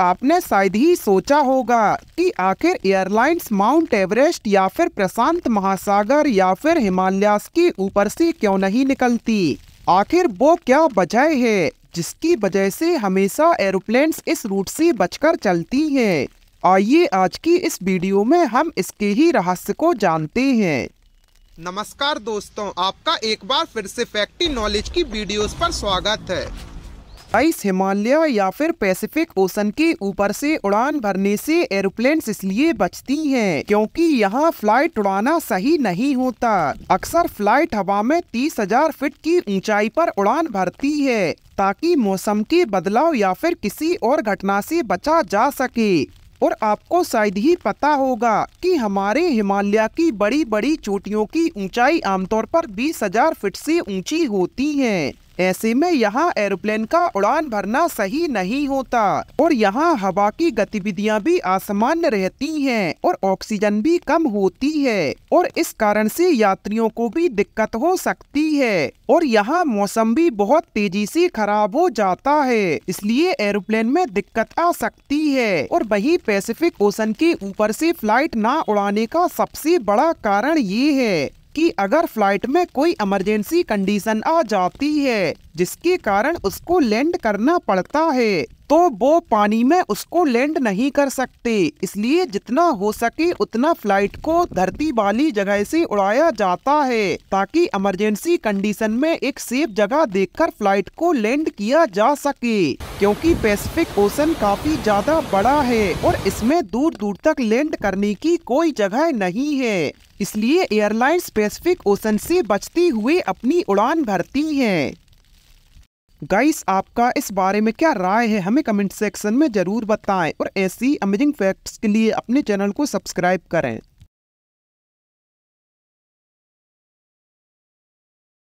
आपने शायद ही सोचा होगा कि आखिर एयरलाइंस माउंट एवरेस्ट या फिर प्रशांत महासागर या फिर हिमालयास के ऊपर से क्यों नहीं निकलती आखिर वो क्या वजह है जिसकी वजह से हमेशा एरोप्लेन्स इस रूट से बचकर चलती हैं। आइए आज की इस वीडियो में हम इसके ही रहस्य को जानते हैं नमस्कार दोस्तों आपका एक बार फिर से फैक्ट्री नॉलेज की वीडियोस पर स्वागत है आइस हिमालय या फिर पैसिफिक ओशन के ऊपर से उड़ान भरने से एरोप्लेन इसलिए बचती हैं क्योंकि यहाँ फ्लाइट उड़ाना सही नहीं होता अक्सर फ्लाइट हवा में तीस हजार फीट की ऊंचाई पर उड़ान भरती है ताकि मौसम के बदलाव या फिर किसी और घटना से बचा जा सके और आपको शायद ही पता होगा कि हमारे हिमालय की बड़ी बड़ी चोटियों की ऊंचाई आमतौर पर बीस हजार फीट से ऊंची होती है ऐसे में यहाँ एरोप्लेन का उड़ान भरना सही नहीं होता और यहाँ हवा की गतिविधियाँ भी आसमान रहती हैं और ऑक्सीजन भी कम होती है और इस कारण से यात्रियों को भी दिक्कत हो सकती है और यहाँ मौसम भी बहुत तेजी से खराब हो जाता है इसलिए एरोप्लेन में दिक्कत आ सकती है और वही पैसिफिक ओशन के ऊपर से फ्लाइट ना उड़ाने का सबसे बड़ा कारण ये है कि अगर फ्लाइट में कोई इमरजेंसी कंडीशन आ जाती है जिसके कारण उसको लैंड करना पड़ता है तो वो पानी में उसको लैंड नहीं कर सकते इसलिए जितना हो सके उतना फ्लाइट को धरती वाली जगह से उड़ाया जाता है ताकि इमरजेंसी कंडीशन में एक सेफ जगह देखकर फ्लाइट को लैंड किया जा सके क्योंकि पैसिफिक ओशन काफी ज्यादा बड़ा है और इसमें दूर दूर तक लैंड करने की कोई जगह नहीं है इसलिए एयरलाइंस पैसिफिक ओशन से बचती हुए अपनी उड़ान भरती है गाइस आपका इस बारे में क्या राय है हमें कमेंट सेक्शन में ज़रूर बताएं और ऐसी अमेजिंग फैक्ट्स के लिए अपने चैनल को सब्सक्राइब करें